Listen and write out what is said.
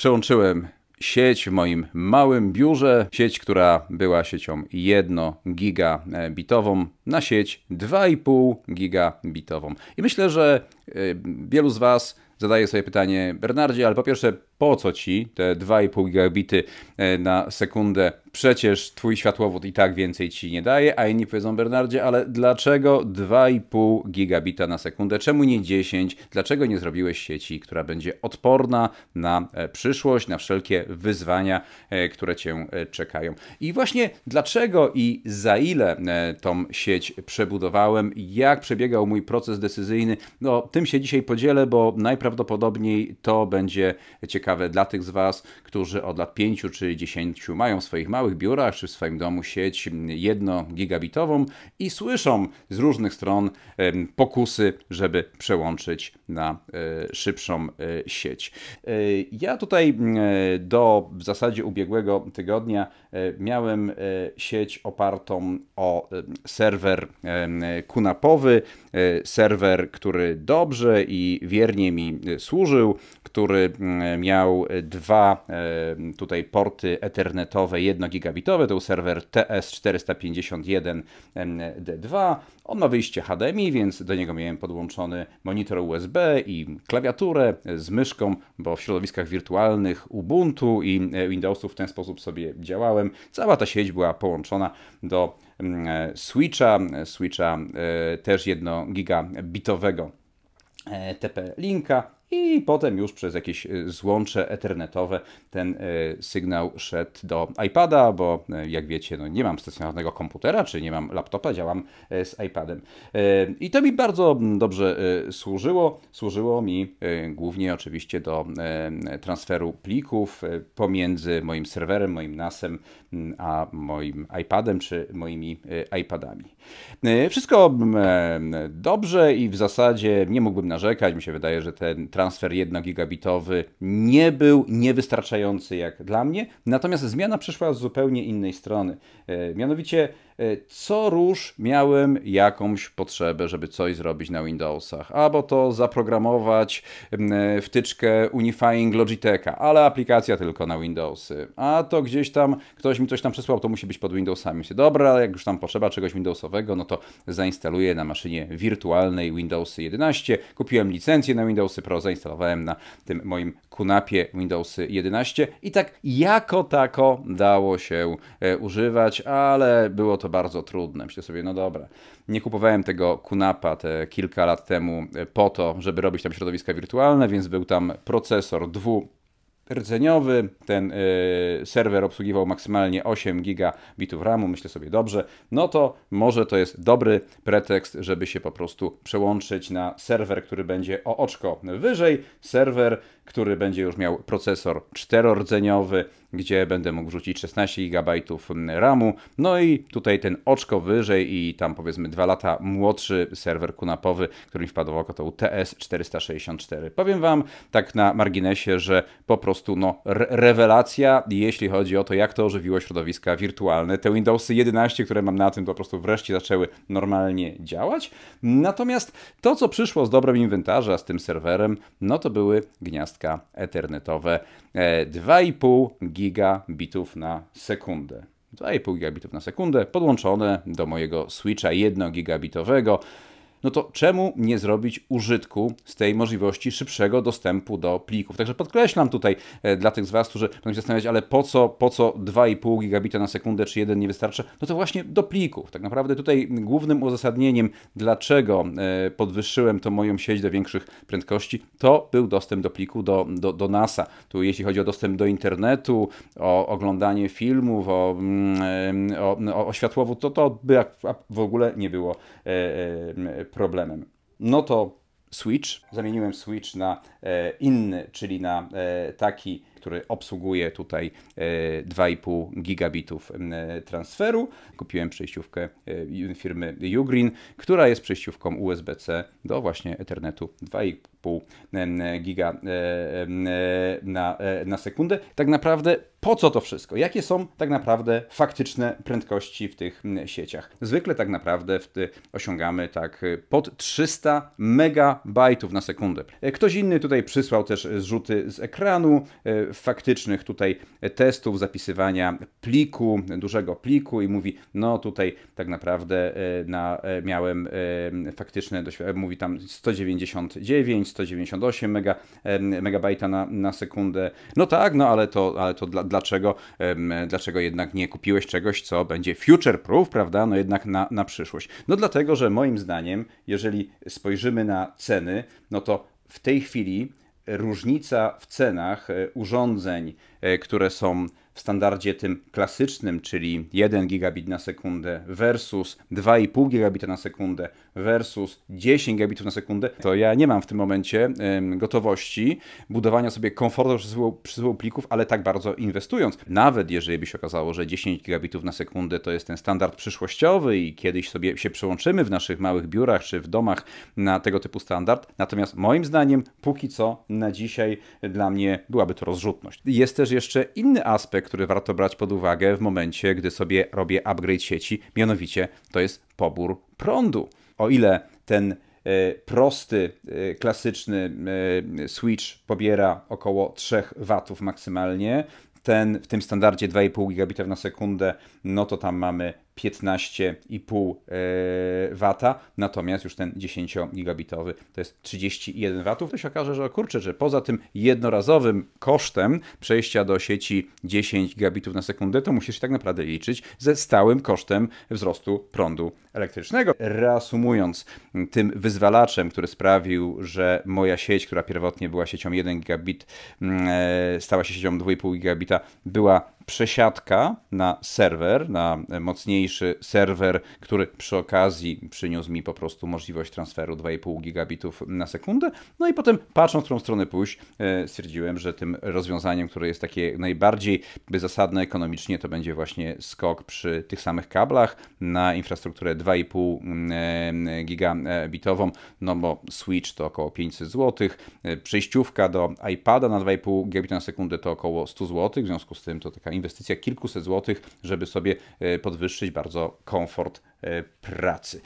przełączyłem sieć w moim małym biurze, sieć, która była siecią 1 gigabitową na sieć 2,5 gigabitową. I myślę, że y, wielu z Was zadaje sobie pytanie, Bernardzie, ale po pierwsze po co ci te 2,5 gigabity e, na sekundę? Przecież twój światłowód i tak więcej ci nie daje, a inni powiedzą Bernardzie, ale dlaczego 2,5 gigabita na sekundę? Czemu nie 10? Dlaczego nie zrobiłeś sieci, która będzie odporna na e, przyszłość, na wszelkie wyzwania, e, które cię czekają? I właśnie dlaczego i za ile tą sieć przebudowałem, jak przebiegał mój proces decyzyjny, no tym się dzisiaj podzielę, bo najprawdopodobniej to będzie ciekawe ciekawe dla tych z Was, którzy od lat 5 czy 10 mają w swoich małych biurach czy w swoim domu sieć mm, jedno gigabitową i słyszą z różnych stron pokusy, żeby przełączyć na e, szybszą e, sieć. E, ja tutaj do w zasadzie ubiegłego tygodnia miałem sieć opartą o serwer kunapowy, serwer, który dobrze i wiernie mi służył, który miał dwa tutaj porty ethernetowe, jedno gigabitowe, to był serwer TS451D2. On ma wyjście HDMI, więc do niego miałem podłączony monitor USB i klawiaturę z myszką, bo w środowiskach wirtualnych Ubuntu i e, Windowsów w ten sposób sobie działałem. Cała ta sieć była połączona do mm, e, switcha, switcha e, też 1 gigabitowego TP-Linka i potem już przez jakieś e, złącze ethernetowe ten e, sygnał szedł do iPada, bo e, jak wiecie, no nie mam stacjonarnego komputera, czy nie mam laptopa, działam z iPadem. I to mi bardzo dobrze służyło. Służyło mi głównie oczywiście do transferu plików pomiędzy moim serwerem, moim NASem, a moim iPadem, czy moimi iPadami. Wszystko dobrze i w zasadzie nie mógłbym narzekać. Mi się wydaje, że ten transfer transfer 1 gigabitowy nie był niewystarczający jak dla mnie. Natomiast zmiana przyszła z zupełnie innej strony. E, mianowicie e, co rusz miałem jakąś potrzebę, żeby coś zrobić na Windowsach. Albo to zaprogramować e, wtyczkę Unifying Logitecha, ale aplikacja tylko na Windowsy. A to gdzieś tam, ktoś mi coś tam przesłał, to musi być pod Windowsami. Myślę, dobra, jak już tam potrzeba czegoś Windowsowego, no to zainstaluję na maszynie wirtualnej Windowsy 11. Kupiłem licencję na Windowsy Pro, zainstalowałem na tym moim kunapie Windows 11 i tak jako tako dało się e, używać, ale było to bardzo trudne. Myślę sobie, no dobra, nie kupowałem tego kunapa te kilka lat temu e, po to, żeby robić tam środowiska wirtualne, więc był tam procesor dwu rdzeniowy. Ten serwer obsługiwał maksymalnie 8 gigabitów RAMu, myślę sobie dobrze, no to może to jest dobry pretekst, żeby się po prostu przełączyć na serwer, który będzie o oczko wyżej. Serwer który będzie już miał procesor czterordzeniowy, gdzie będę mógł wrzucić 16 GB mm, RAMu. No i tutaj ten oczko wyżej i tam powiedzmy dwa lata młodszy serwer kunapowy, który mi wpadł w oko, to TS464. Powiem Wam tak na marginesie, że po prostu no rewelacja, jeśli chodzi o to, jak to ożywiło środowiska wirtualne. Te Windowsy 11, które mam na tym, to po prostu wreszcie zaczęły normalnie działać. Natomiast to, co przyszło z dobrem inwentarza, z tym serwerem, no to były gniazda jedenastka ethernetowe 2,5 e, gigabitów na sekundę. 2,5 gigabitów na sekundę podłączone do mojego switcha 1 gigabitowego no to czemu nie zrobić użytku z tej możliwości szybszego dostępu do plików? Także podkreślam tutaj e, dla tych z Was, którzy będą się zastanawiać, ale po co, po co 2,5 gigabita na sekundę czy jeden nie wystarcza? No to właśnie do plików. Tak naprawdę tutaj głównym uzasadnieniem, dlaczego e, podwyższyłem to moją sieć do większych prędkości, to był dostęp do pliku, do, do, do NASA. Tu jeśli chodzi o dostęp do internetu, o oglądanie filmów, o, o, mm, o, o światłowód, to to by w ogóle nie było e, problemem. No to switch, zamieniłem switch na e, inny, czyli na e, taki który obsługuje tutaj 2,5 e, gigabitów e, transferu. Kupiłem przejściówkę e, firmy Ugreen, która jest przejściówką USB-C do właśnie Ethernetu 2,5 giga na, na sekundę. Tak naprawdę po co to wszystko? Jakie są tak naprawdę faktyczne prędkości w tych sieciach? Zwykle tak naprawdę osiągamy tak pod 300 megabajtów na sekundę. Ktoś inny tutaj przysłał też zrzuty z ekranu, faktycznych tutaj testów, zapisywania pliku, dużego pliku i mówi, no tutaj tak naprawdę e, na, e, miałem e, faktyczne doświadczenie, mówi tam 199, 198 mega, megabajta na, na sekundę. No tak, no ale to, ale to dla, dlaczego, dlaczego jednak nie kupiłeś czegoś, co będzie future proof, prawda? No jednak na, na przyszłość. No dlatego, że moim zdaniem, jeżeli spojrzymy na ceny, no to w tej chwili różnica w cenach e, urządzeń, e, które są w standardzie tym klasycznym, czyli 1 gigabit na sekundę versus 2,5 gigabita na sekundę versus 10 gigabitów na sekundę, to ja nie mam w tym momencie gotowości budowania sobie komfortu przesyłu plików, ale tak bardzo inwestując. Nawet jeżeli by się okazało, że 10 gigabitów na sekundę to jest ten standard przyszłościowy i kiedyś sobie się przełączymy w naszych małych biurach czy w domach na tego typu standard. Natomiast moim zdaniem póki co na dzisiaj dla mnie byłaby to rozrzutność. Jest też jeszcze inny aspekt, który warto brać pod uwagę w momencie, gdy sobie robię upgrade sieci, mianowicie to jest pobór prądu o ile ten e, prosty, e, klasyczny e, switch pobiera około 3 watów maksymalnie, ten w tym standardzie 2,5 gigabitów na sekundę, no to tam mamy 15,5 e, W, natomiast już ten 10 gigabitowy to jest 31 W. To się okaże, że kurczę, że poza tym jednorazowym kosztem przejścia do sieci 10 gigabitów na sekundę, to musisz się tak naprawdę liczyć ze stałym kosztem wzrostu prądu elektrycznego. Reasumując, tym wyzwalaczem, który sprawił, że moja sieć, która pierwotnie była siecią 1 gigabit, mm, e, stała się siecią 2,5 gigabita, była przesiadka na serwer, na mocniejszy serwer, który przy okazji przyniósł mi po prostu możliwość transferu 2,5 gigabitów na sekundę. No i potem patrząc, w którą stronę pójść, e, stwierdziłem, że tym rozwiązaniem, które jest takie najbardziej zasadne ekonomicznie, to będzie właśnie skok przy tych samych kablach na infrastrukturę 2,5 mm, e, gigabitową, no bo Switch to około 500 zł, e, przejściówka do iPada na 2,5 gigabit na sekundę to około 100 zł, w związku z tym to taka inwestycja kilkuset złotych, żeby sobie e, podwyższyć bardzo komfort e, pracy.